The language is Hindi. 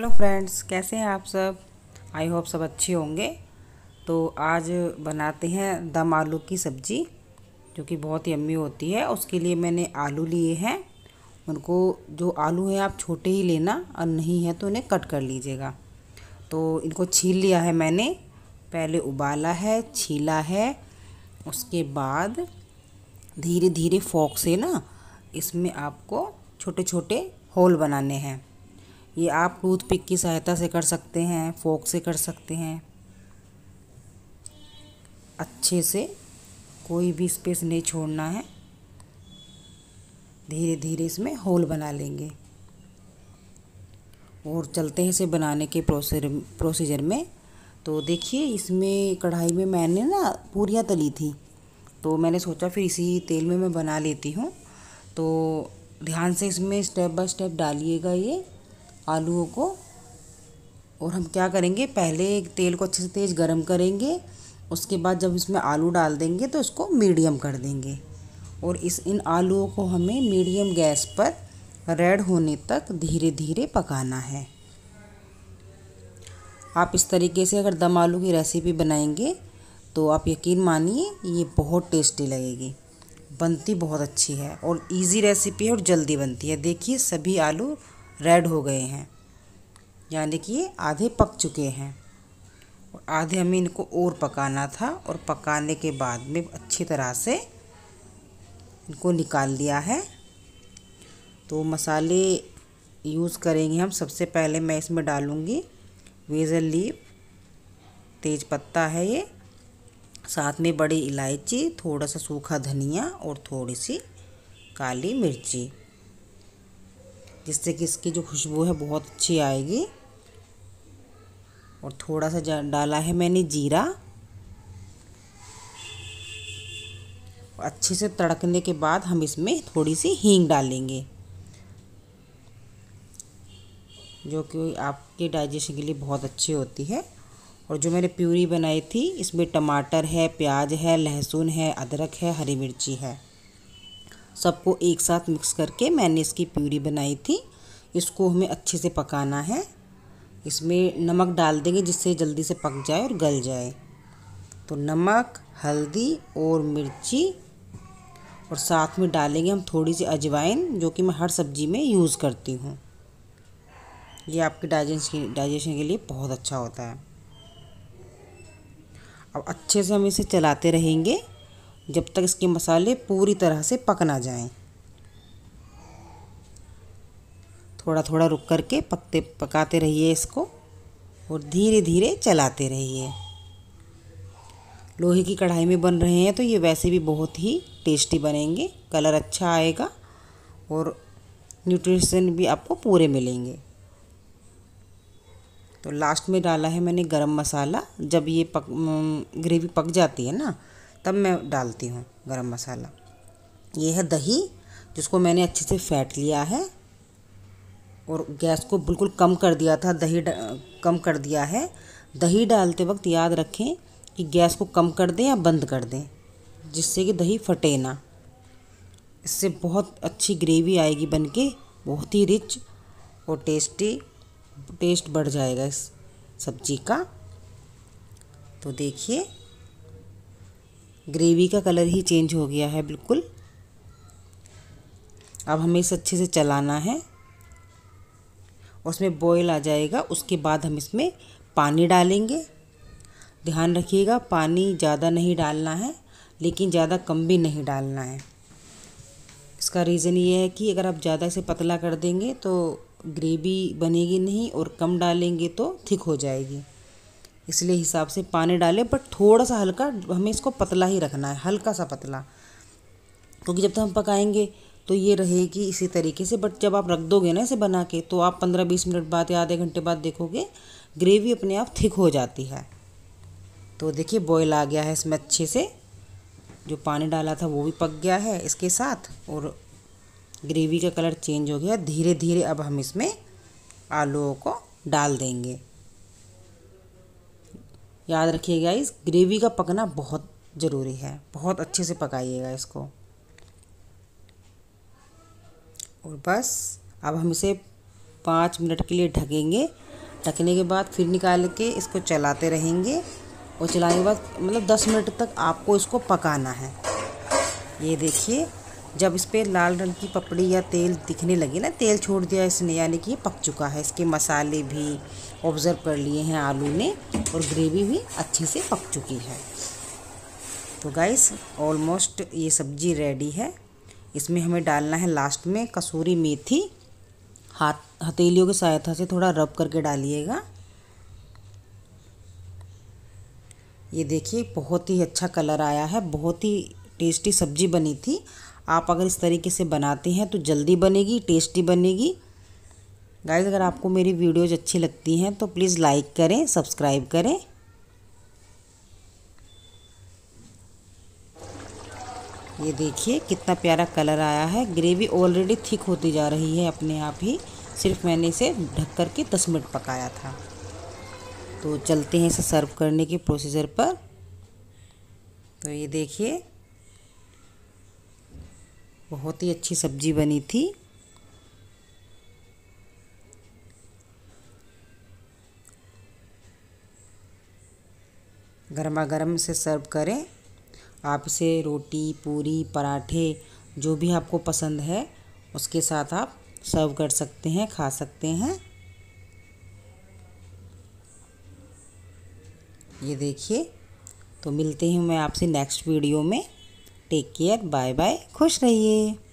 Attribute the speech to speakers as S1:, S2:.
S1: हेलो फ्रेंड्स कैसे हैं आप सब आई होप सब अच्छे होंगे तो आज बनाते हैं दम आलू की सब्ज़ी जो कि बहुत ही अम्मी होती है उसके लिए मैंने आलू लिए हैं उनको जो आलू हैं आप छोटे ही लेना और नहीं है तो उन्हें कट कर लीजिएगा तो इनको छील लिया है मैंने पहले उबाला है छीला है उसके बाद धीरे धीरे फोक से ना इसमें आपको छोटे छोटे होल बनाने हैं ये आप टूथ पिक की सहायता से कर सकते हैं फोक से कर सकते हैं अच्छे से कोई भी स्पेस नहीं छोड़ना है धीरे धीरे इसमें होल बना लेंगे और चलते हैं इसे बनाने के प्रोसीजर प्रोसीजर में तो देखिए इसमें कढ़ाई में मैंने ना पूरियाँ तली थी तो मैंने सोचा फिर इसी तेल में मैं बना लेती हूँ तो ध्यान से इसमें स्टेप बाय स्टेप डालिएगा ये आलूओं को और हम क्या करेंगे पहले तेल को अच्छे से तेज़ गर्म करेंगे उसके बाद जब इसमें आलू डाल देंगे तो इसको मीडियम कर देंगे और इस इन आलूओं को हमें मीडियम गैस पर रेड होने तक धीरे धीरे पकाना है आप इस तरीके से अगर दम आलू की रेसिपी बनाएंगे तो आप यकीन मानिए ये बहुत टेस्टी लगेगी बनती बहुत अच्छी है और इजी रेसिपी है और जल्दी बनती है देखिए सभी आलू रेड हो गए हैं यानी कि ये आधे पक चुके हैं और आधे हमें इनको और पकाना था और पकाने के बाद में अच्छी तरह से इनको निकाल लिया है तो मसाले यूज़ करेंगे हम सबसे पहले मैं इसमें डालूँगी वेजल लीप तेज पत्ता है ये साथ में बड़ी इलायची थोड़ा सा सूखा धनिया और थोड़ी सी काली मिर्ची इससे कि इसकी जो खुशबू है बहुत अच्छी आएगी और थोड़ा सा डाला है मैंने जीरा अच्छे से तड़कने के बाद हम इसमें थोड़ी सी हींग डालेंगे जो कि आपके डाइजेशन के लिए बहुत अच्छी होती है और जो मैंने प्यूरी बनाई थी इसमें टमाटर है प्याज है लहसुन है अदरक है हरी मिर्ची है सबको एक साथ मिक्स करके मैंने इसकी प्यूरी बनाई थी इसको हमें अच्छे से पकाना है इसमें नमक डाल देंगे जिससे जल्दी से पक जाए और गल जाए तो नमक हल्दी और मिर्ची और साथ में डालेंगे हम थोड़ी सी अजवाइन जो कि मैं हर सब्ज़ी में यूज़ करती हूँ ये आपके डाइजेशन डाइजेशन के लिए बहुत अच्छा होता है अब अच्छे से हम इसे चलाते रहेंगे जब तक इसके मसाले पूरी तरह से पक ना जाएं थोड़ा थोड़ा रुक करके पकते पकाते रहिए इसको और धीरे धीरे चलाते रहिए लोहे की कढ़ाई में बन रहे हैं तो ये वैसे भी बहुत ही टेस्टी बनेंगे कलर अच्छा आएगा और न्यूट्रिशन भी आपको पूरे मिलेंगे तो लास्ट में डाला है मैंने गरम मसाला जब ये पक ग्रेवी पक जाती है ना तब मैं डालती हूँ गरम मसाला ये है दही जिसको मैंने अच्छे से फैट लिया है और गैस को बिल्कुल कम कर दिया था दही कम कर दिया है दही डालते वक्त याद रखें कि गैस को कम कर दें या बंद कर दें जिससे कि दही फटे ना इससे बहुत अच्छी ग्रेवी आएगी बन के बहुत ही रिच और टेस्टी टेस्ट बढ़ जाएगा इस सब्जी का तो देखिए ग्रेवी का कलर ही चेंज हो गया है बिल्कुल अब हमें इसे अच्छे से चलाना है और उसमें बॉयल आ जाएगा उसके बाद हम इसमें पानी डालेंगे ध्यान रखिएगा पानी ज़्यादा नहीं डालना है लेकिन ज़्यादा कम भी नहीं डालना है इसका रीज़न ये है कि अगर आप ज़्यादा इसे पतला कर देंगे तो ग्रेवी बनेगी नहीं और कम डालेंगे तो थिक हो जाएगी इसलिए हिसाब से पानी डालें बट थोड़ा सा हल्का हमें इसको पतला ही रखना है हल्का सा पतला क्योंकि जब तक हम पकाएंगे तो ये रहेगी इसी तरीके से बट जब आप रख दोगे ना इसे बना के तो आप पंद्रह बीस मिनट बाद या आधे घंटे बाद देखोगे ग्रेवी अपने आप थिक हो जाती है तो देखिए बॉयल आ गया है इसमें अच्छे से जो पानी डाला था वो भी पक गया है इसके साथ और ग्रेवी का कलर चेंज हो गया धीरे धीरे अब हम इसमें आलूओं को डाल देंगे याद रखिएगा इस ग्रेवी का पकना बहुत ज़रूरी है बहुत अच्छे से पकाइएगा इसको और बस अब हम इसे पाँच मिनट के लिए ढकेंगे ढकने के बाद फिर निकाल के इसको चलाते रहेंगे और चलाने के बाद मतलब दस मिनट तक आपको इसको पकाना है ये देखिए जब इस पर लाल रंग की पपड़ी या तेल दिखने लगे ना तेल छोड़ दिया इसने यानी कि ये पक चुका है इसके मसाले भी ऑब्ज़र्व कर लिए हैं आलू ने और ग्रेवी भी अच्छे से पक चुकी है तो गाइस ऑलमोस्ट ये सब्ज़ी रेडी है इसमें हमें डालना है लास्ट में कसूरी मेथी हाथ हथेलियों की सहायता से थोड़ा रब करके डालिएगा ये देखिए बहुत ही अच्छा कलर आया है बहुत ही टेस्टी सब्जी बनी थी आप अगर इस तरीके से बनाते हैं तो जल्दी बनेगी टेस्टी बनेगी गाइज अगर आपको मेरी वीडियोज़ अच्छी लगती हैं तो प्लीज़ लाइक करें सब्सक्राइब करें ये देखिए कितना प्यारा कलर आया है ग्रेवी ऑलरेडी थिक होती जा रही है अपने आप ही सिर्फ मैंने इसे ढक कर के दस मिनट पकाया था तो चलते हैं इसे सर्व करने के प्रोसीजर पर तो ये देखिए बहुत ही अच्छी सब्जी बनी थी गर्मा गर्म से सर्व करें आप इसे रोटी पूरी पराठे जो भी आपको पसंद है उसके साथ आप सर्व कर सकते हैं खा सकते हैं ये देखिए तो मिलते हैं मैं आपसे नेक्स्ट वीडियो में टेक केयर बाय बाय खुश रहिए